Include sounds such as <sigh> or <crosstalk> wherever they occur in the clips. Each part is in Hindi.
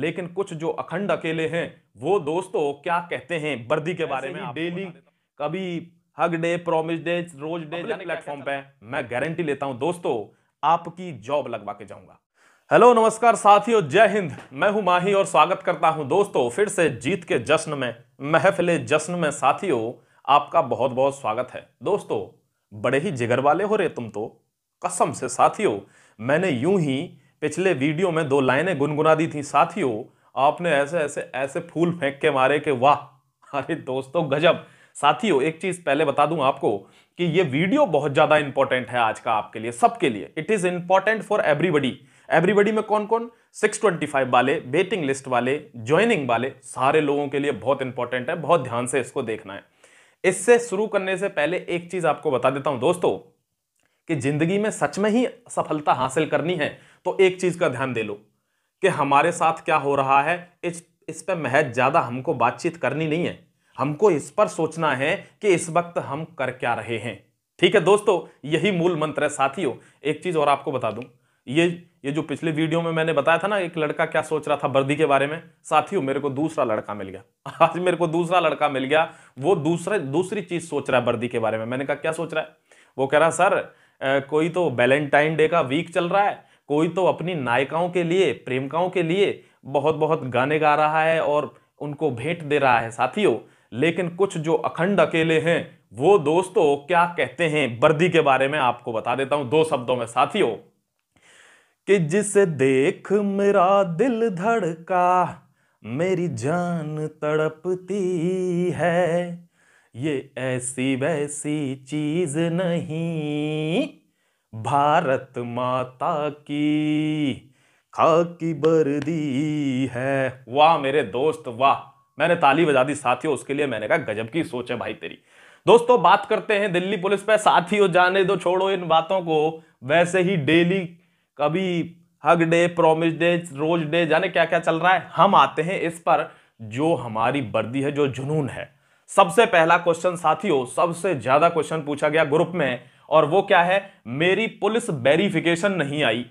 लेकिन कुछ जो अखंड अकेले हैं वो दोस्तों क्या कहते हैं बर्दी के बारे में डेली कभी hug day promise day rose day platform पे मैं गारंटी लेता हूं दोस्तों आपकी जॉब लगवा के जाऊंगा हेलो नमस्कार साथियों जय हिंद मैं हूं माही और स्वागत करता हूं दोस्तों फिर से जीत के जश्न में महफिले जश्न में साथियों आपका बहुत बहुत स्वागत है दोस्तों बड़े ही जिगर वाले हो रहे तुम तो कसम से साथियों मैंने यूं ही पिछले वीडियो में दो लाइनें गुनगुना दी थी साथियों आपने ऐसे ऐसे ऐसे फूल फेंक के मारे के वाह अरे दोस्तों गजब साथियों एक चीज पहले बता दूं आपको कि ये वीडियो बहुत ज्यादा इंपॉर्टेंट है आज का आपके लिए सबके लिए it is important for everybody everybody में कौन कौन 625 वाले वेटिंग लिस्ट वाले ज्वाइनिंग वाले सारे लोगों के लिए बहुत इंपॉर्टेंट है बहुत ध्यान से इसको देखना है इससे शुरू करने से पहले एक चीज आपको बता देता हूं दोस्तों कि जिंदगी में सच में ही सफलता हासिल करनी है तो एक चीज़ का ध्यान दे लो कि हमारे साथ क्या हो रहा है इस इस पर महज ज़्यादा हमको बातचीत करनी नहीं है हमको इस पर सोचना है कि इस वक्त हम कर क्या रहे हैं ठीक है दोस्तों यही मूल मंत्र है साथियों एक चीज़ और आपको बता दूं ये ये जो पिछले वीडियो में मैंने बताया था ना एक लड़का क्या सोच रहा था वर्दी के बारे में साथियों मेरे को दूसरा लड़का मिल गया <laughs> आज मेरे को दूसरा लड़का मिल गया वो दूसरे दूसरी चीज़ सोच रहा है वर्दी के बारे में मैंने कहा क्या सोच रहा है वो कह रहा सर कोई तो वैलेंटाइन डे का वीक चल रहा है कोई तो अपनी नायिकाओं के लिए प्रेमिकाओं के लिए बहुत बहुत गाने गा रहा है और उनको भेंट दे रहा है साथियों लेकिन कुछ जो अखंड अकेले हैं वो दोस्तों क्या कहते हैं बर्दी के बारे में आपको बता देता हूं दो शब्दों में साथियों कि जिसे देख मेरा दिल धड़का मेरी जान तड़पती है ये ऐसी वैसी चीज नहीं भारत माता की खाकी बर्दी है वाह मेरे दोस्त वाह मैंने ताली बजा दी साथियों उसके लिए मैंने कहा गजब की सोच है भाई तेरी दोस्तों बात करते हैं दिल्ली पुलिस पे साथियों जाने दो छोड़ो इन बातों को वैसे ही डेली कभी hug day promise day rose day जाने क्या क्या चल रहा है हम आते हैं इस पर जो हमारी बर्दी है जो जुनून है सबसे पहला क्वेश्चन साथियों सबसे ज्यादा क्वेश्चन पूछा गया ग्रुप में और वो क्या है मेरी पुलिस वेरिफिकेशन नहीं आई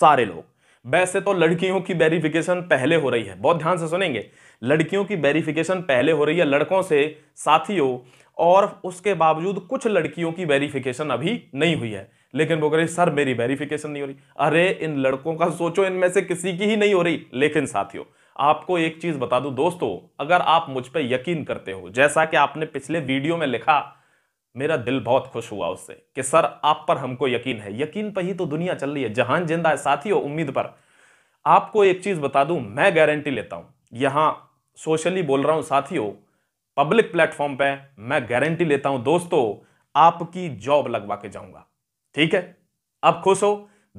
सारे लोग वैसे तो लड़कियों की वेरिफिकेशन पहले हो रही है बहुत ध्यान से सुनेंगे लड़कियों की वेरिफिकेशन पहले हो रही है लड़कों से साथियों और उसके बावजूद कुछ लड़कियों की वेरिफिकेशन अभी नहीं हुई है लेकिन वो कह रही सर मेरी वेरिफिकेशन नहीं हो रही अरे इन लड़कों का सोचो इनमें से किसी की ही नहीं हो रही लेकिन साथियों आपको एक चीज बता दूं दोस्तों अगर आप मुझ पर यकीन करते हो जैसा कि आपने पिछले वीडियो में लिखा मेरा दिल बहुत खुश हुआ उससे कि सर आप पर हमको यकीन है यकीन पर ही तो दुनिया चल रही है जहान जिंदा है साथियों उम्मीद पर आपको एक चीज़ बता दूं मैं गारंटी लेता हूं यहां सोशली बोल रहा हूं साथियों पब्लिक प्लेटफॉर्म पे मैं गारंटी लेता हूं दोस्तों आपकी जॉब लगवा के जाऊंगा ठीक है अब खुश हो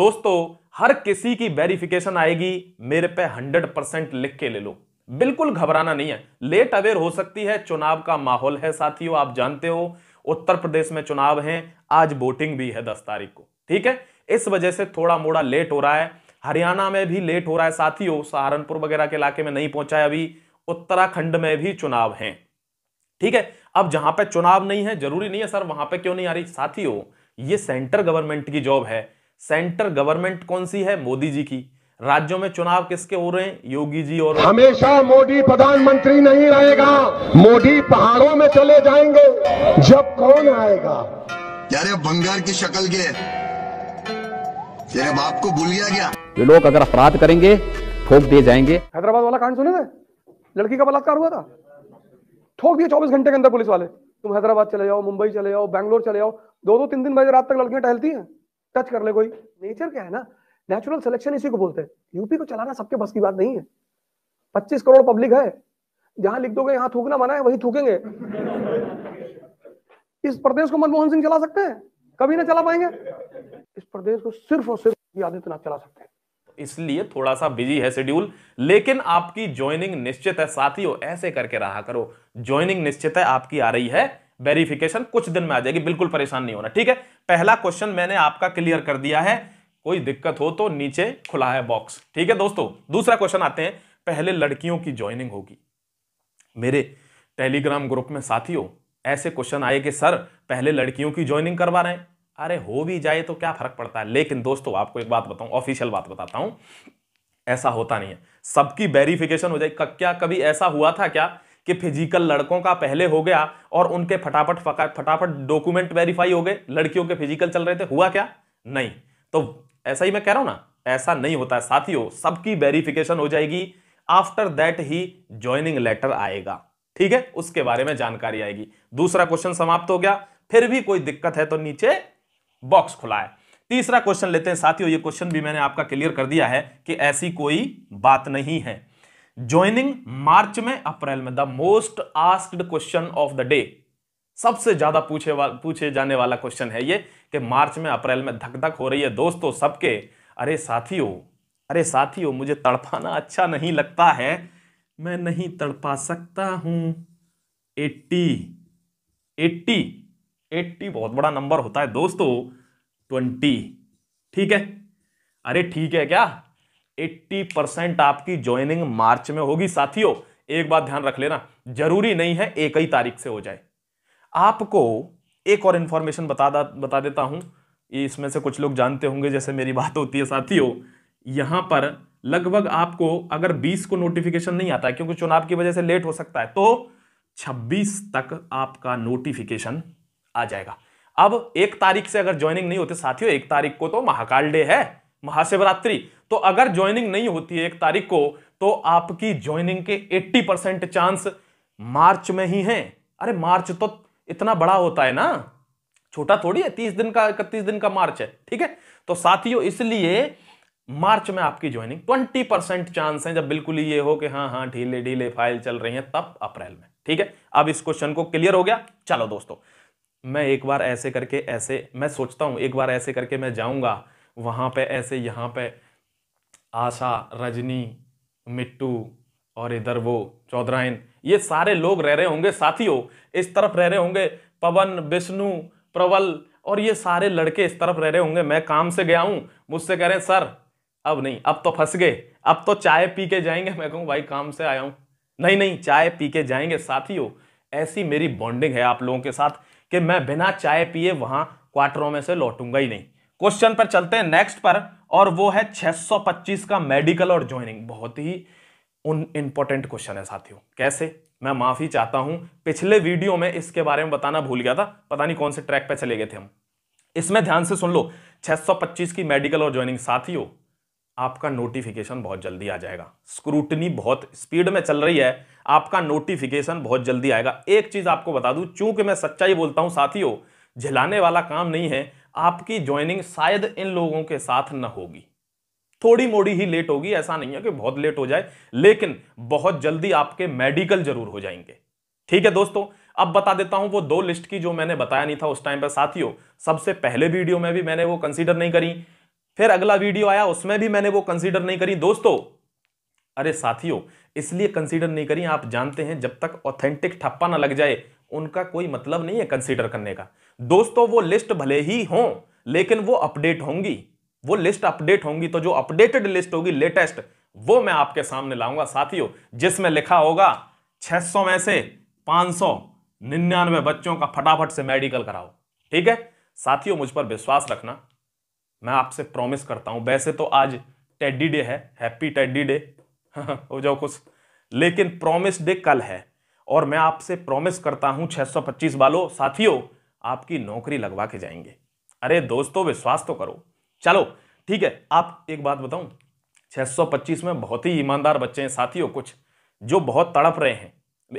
दोस्तों हर किसी की वेरिफिकेशन आएगी मेरे पे हंड्रेड परसेंट लिख के ले लो बिल्कुल घबराना नहीं है लेट अवेयर हो सकती है चुनाव का माहौल है साथियों आप जानते हो उत्तर प्रदेश में चुनाव हैं आज वोटिंग भी है दस तारीख को ठीक है इस वजह से थोड़ा मोड़ा लेट हो रहा है हरियाणा में भी लेट हो रहा है साथियों सहारनपुर वगैरह के इलाके में नहीं पहुंचा है अभी उत्तराखंड में भी चुनाव हैं ठीक है अब जहां पे चुनाव नहीं है जरूरी नहीं है सर वहां पे क्यों नहीं आ रही साथियों ये सेंटर गवर्नमेंट की जॉब है सेंटर गवर्नमेंट कौन सी है मोदी जी की राज्यों में चुनाव किसके हो रहे हैं योगी जी और हमेशा मोदी प्रधानमंत्री नहीं रहेगा मोदी पहाड़ों में चले जाएंगे जब कौन आएगा यारे बंगाल की शक्ल के तेरे बाप को भूल गया क्या ये लोग अगर अपराध करेंगे ठोक दिए जाएंगे हैदराबाद वाला कांड सुने थे लड़की का बलात्कार हुआ था ठोक दिए चौबीस घंटे के अंदर पुलिस वाले तुम हैदराबाद चले जाओ मुंबई चले जाओ बैंगलोर चले जाओ दो दो तीन दिन बजे रात तक लड़कियां टहलती हैं टच कर ले कोई नेचर क्या है ना नेचुरल सिलेक्शन इसी को बोलते हैं यूपी को चलाना सबके बस की बात नहीं है पच्चीस करोड़ पब्लिक है जहां लिख दोगे यहां थूकना मना है वही थूकेंगे इस प्रदेश को मनमोहन सिंह चला सकते हैं कभी ना चला पाएंगे इस प्रदेश को सिर्फ और सिर्फ आदित्यनाथ चला सकते हैं इसलिए थोड़ा सा बिजी है शेड्यूल लेकिन आपकी ज्वाइनिंग निश्चित है साथियों ऐसे करके रहा करो ज्वाइनिंग निश्चित है आपकी आ रही है वेरिफिकेशन कुछ दिन में आ जाएगी बिल्कुल परेशान नहीं होना ठीक है पहला क्वेश्चन मैंने आपका क्लियर कर दिया है कोई दिक्कत हो तो नीचे खुला है बॉक्स ठीक है दोस्तों दूसरा क्वेश्चन आते हैं पहले लड़कियों की ज्वाइनिंग होगी मेरे टेलीग्राम ग्रुप में साथियों ऐसे क्वेश्चन आए कि सर पहले लड़कियों की ज्वाइनिंग करवा रहे हैं अरे हो भी जाए तो क्या फर्क पड़ता है लेकिन दोस्तों आपको एक बात बताऊं ऑफिशियल बात बताता हूं ऐसा होता नहीं है सबकी वेरिफिकेशन हो जाए क्या कभी ऐसा हुआ था क्या कि फिजिकल लड़कों का पहले हो गया और उनके फटाफट फटाफट डॉक्यूमेंट वेरीफाई हो गए लड़कियों के फिजिकल चल रहे थे हुआ क्या नहीं तो ऐसा ही मैं कह रहा हूं ना ऐसा नहीं होता है साथियों सबकी वेरिफिकेशन हो जाएगी आफ्टर दैट ही ज्वाइनिंग लेटर आएगा ठीक है उसके बारे में जानकारी आएगी दूसरा क्वेश्चन समाप्त हो गया फिर भी कोई दिक्कत है तो नीचे बॉक्स खुला है तीसरा क्वेश्चन लेते हैं साथियों ये क्वेश्चन भी मैंने आपका क्लियर कर दिया है कि ऐसी कोई बात नहीं है ज्वाइनिंग मार्च में अप्रैल में the most asked question of the day सबसे ज़्यादा पूछे वा, पूछे जाने वाला क्वेश्चन है ये कि मार्च में अप्रैल में धक धक हो रही है दोस्तों सबके अरे साथियों अरे साथियों मुझे तड़पाना अच्छा नहीं लगता है मैं नहीं तड़पा सकता हूं एट्टी एट्टी एट्टी बहुत बड़ा नंबर होता है दोस्तों ट्वेंटी ठीक है अरे ठीक है क्या एट्टी परसेंट आपकी ज्वाइनिंग मार्च में होगी साथियों एक बात ध्यान रख लेना जरूरी नहीं है एक ही तारीख से हो जाए आपको एक और इन्फॉर्मेशन बता बता देता हूँ इसमें से कुछ लोग जानते होंगे जैसे मेरी बात होती है साथियों यहाँ पर लगभग आपको अगर 20 को नोटिफिकेशन नहीं आता है क्योंकि चुनाव की वजह से लेट हो सकता है तो 26 तक आपका नोटिफिकेशन आ जाएगा अब एक तारीख से अगर ज्वाइनिंग नहीं होती साथियों एक तारीख को तो महाकाल डे है महाशिवरात्रि तो अगर ज्वाइनिंग नहीं होती है एक तारीख को तो आपकी ज्वाइनिंग के 80 परसेंट चांस मार्च में ही है अरे मार्च तो इतना बड़ा होता है ना छोटा थोड़ी है तीस दिन का इकतीस दिन का मार्च है ठीक है तो साथियों इसलिए मार्च में आपकी ज्वाइनिंग ट्वेंटी परसेंट चांस है जब बिल्कुल ये हो कि हाँ हाँ ढीले ढीले फाइल चल रही है तब अप्रैल में ठीक है अब इस क्वेश्चन को क्लियर हो गया चलो दोस्तों मैं एक बार ऐसे करके ऐसे मैं सोचता हूं एक बार ऐसे करके मैं जाऊंगा वहां पे ऐसे यहां पे आशा रजनी मिट्टू और इधर वो चौधराइन ये सारे लोग रह रहे होंगे साथियों इस तरफ रह रहे होंगे पवन विष्णु प्रबल और ये सारे लड़के इस तरफ रह रहे होंगे मैं काम से गया हूँ मुझसे कह रहे हैं सर अब नहीं अब तो फंस गए अब तो चाय पी के जाएंगे मैं कहूँ भाई काम से आया हूँ नहीं नहीं चाय पी के जाएंगे साथी हो ऐसी मेरी बॉन्डिंग है आप लोगों के साथ कि मैं बिना चाय पिए वहाँ क्वार्टरों में से लौटूंगा ही नहीं क्वेश्चन पर चलते हैं नेक्स्ट पर और वो है 625 का मेडिकल और ज्वाइनिंग बहुत ही उन इंपॉर्टेंट क्वेश्चन है साथियों कैसे मैं माफी चाहता हूं पिछले वीडियो में इसके बारे में बताना भूल गया था पता नहीं कौन से ट्रैक पे चले गए थे हम इसमें ध्यान से सुन लो 625 की मेडिकल और ज्वाइनिंग साथियों आपका नोटिफिकेशन बहुत जल्दी आ जाएगा स्क्रूटनी बहुत स्पीड में चल रही है आपका नोटिफिकेशन बहुत जल्दी आएगा एक चीज आपको बता दूं चूंकि मैं सच्चाई बोलता हूं साथियों झिलाने वाला काम नहीं है आपकी ज्वाइनिंग शायद इन लोगों के साथ न होगी थोड़ी मोड़ी ही लेट होगी ऐसा नहीं है कि बहुत लेट हो जाए लेकिन बहुत जल्दी आपके मेडिकल जरूर हो जाएंगे ठीक है दोस्तों अब बता देता हूं वो दो लिस्ट की जो मैंने बताया नहीं था उस टाइम पर साथियों सबसे पहले वीडियो में भी मैंने वो कंसीडर नहीं करी फिर अगला वीडियो आया उसमें भी मैंने वो कंसीडर नहीं करी दोस्तों अरे साथियों इसलिए कंसीडर नहीं करी आप जानते हैं जब तक ऑथेंटिक ठप्पा ना लग जाए उनका कोई मतलब नहीं है कंसिडर करने का दोस्तों वो लिस्ट भले ही हो लेकिन वो अपडेट होंगी वो लिस्ट अपडेट होंगी तो जो अपडेटेड लिस्ट होगी लेटेस्ट वो मैं आपके सामने लाऊंगा साथियों जिसमें लिखा होगा 600 में से निन्यानवे बच्चों का फटाफट से मेडिकल कराओ ठीक है साथियों मुझ पर विश्वास रखना मैं आपसे प्रॉमिस करता हूं वैसे तो आज टेडी डे है हैप्पी टेडी डे हो जाओ कुछ लेकिन प्रॉमिस डे कल है और मैं आपसे प्रॉमिस करता हूं 625 वालों साथियों आपकी नौकरी लगवा के जाएंगे अरे दोस्तों विश्वास तो करो चलो ठीक है आप एक बात बताऊं 625 में बहुत ही ईमानदार बच्चे हैं साथियों कुछ जो बहुत तड़प रहे हैं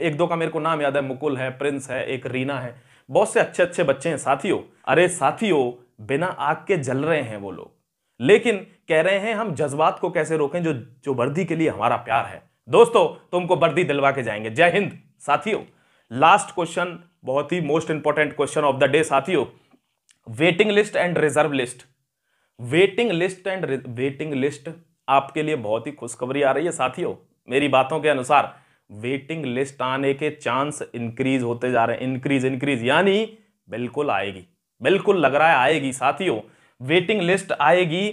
एक दो का मेरे को नाम याद है मुकुल है प्रिंस है एक रीना है बहुत से अच्छे अच्छे बच्चे हैं साथियों अरे साथियों बिना आग के जल रहे हैं वो लोग लेकिन कह रहे हैं हम जज्बात को कैसे रोकें जो जो वर्दी के लिए हमारा प्यार है दोस्तों तुमको वर्दी दिलवा के जाएंगे जय हिंद साथियों लास्ट क्वेश्चन बहुत ही most important question of the day साथियों waiting list and reserve list waiting list and waiting list आपके लिए बहुत ही खुशखबरी आ रही है साथियों मेरी बातों के अनुसार वेटिंग लिस्ट आने के चांस इंक्रीज होते जा रहे हैं इंक्रीज इंक्रीज यानी बिल्कुल आएगी बिल्कुल लग रहा है आएगी साथियों वेटिंग लिस्ट आएगी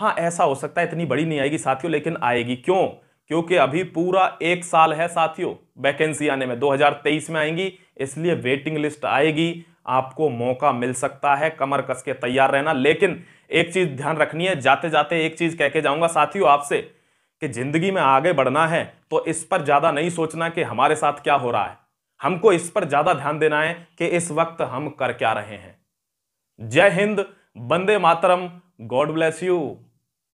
हाँ ऐसा हो सकता है इतनी बड़ी नहीं आएगी साथियों लेकिन आएगी क्यों क्योंकि अभी पूरा एक साल है साथियों वैकेंसी आने में 2023 में आएंगी इसलिए वेटिंग लिस्ट आएगी आपको मौका मिल सकता है कमर कस के तैयार रहना लेकिन एक चीज़ ध्यान रखनी है जाते जाते एक चीज़ कह के साथियों आपसे कि ज़िंदगी में आगे बढ़ना है तो इस पर ज़्यादा नहीं सोचना कि हमारे साथ क्या हो रहा है हमको इस पर ज़्यादा ध्यान देना है कि इस वक्त हम कर क्या रहे हैं जय हिंद बंदे मातरम गॉड ब्लेस यू